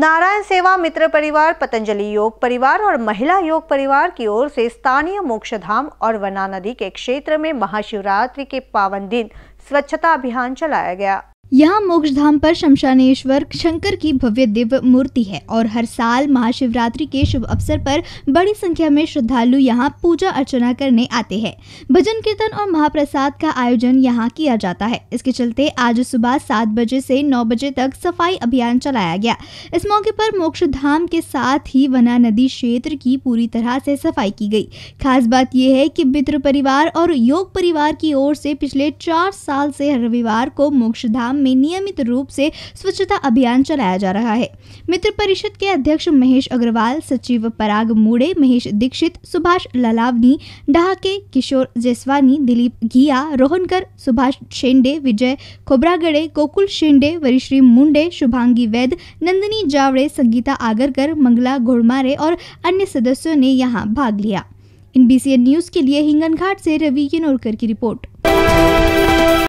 नारायण सेवा मित्र परिवार पतंजलि योग परिवार और महिला योग परिवार की ओर से स्थानीय मोक्षधाम और वना नदी के क्षेत्र में महाशिवरात्रि के पावन दिन स्वच्छता अभियान चलाया गया यहाँ मोक्ष धाम पर शमशानेश्वर शंकर की भव्य दिव्य मूर्ति है और हर साल महाशिवरात्रि के शुभ अवसर पर बड़ी संख्या में श्रद्धालु यहाँ पूजा अर्चना करने आते हैं भजन कीर्तन और महाप्रसाद का आयोजन यहाँ किया जाता है इसके चलते आज सुबह सात बजे से नौ बजे तक सफाई अभियान चलाया गया इस मौके पर मोक्ष धाम के साथ ही वना नदी क्षेत्र की पूरी तरह से सफाई की गई खास बात यह है कि मित्र परिवार और योग परिवार की ओर से पिछले चार साल से रविवार को मोक्ष धाम में नियमित रूप से स्वच्छता अभियान चलाया जा रहा है मित्र परिषद के अध्यक्ष महेश अग्रवाल सचिव पराग मुड़े महेश दीक्षित सुभाष ललावनी डहाके किशोर जेसवानी दिलीप घिया रोहनकर सुभाष शेंडे विजय खोबरागड़े कोकुल शेंडे वरिश्री मुंडे शुभांगी वैद नंदिनी जावड़े संगीता आगरकर मंगला घोड़मारे और अन्य सदस्यों ने यहाँ भाग लिया इन बीसीएन न्यूज के लिए हिंगनघाट से रवि किनोरकर की रिपोर्ट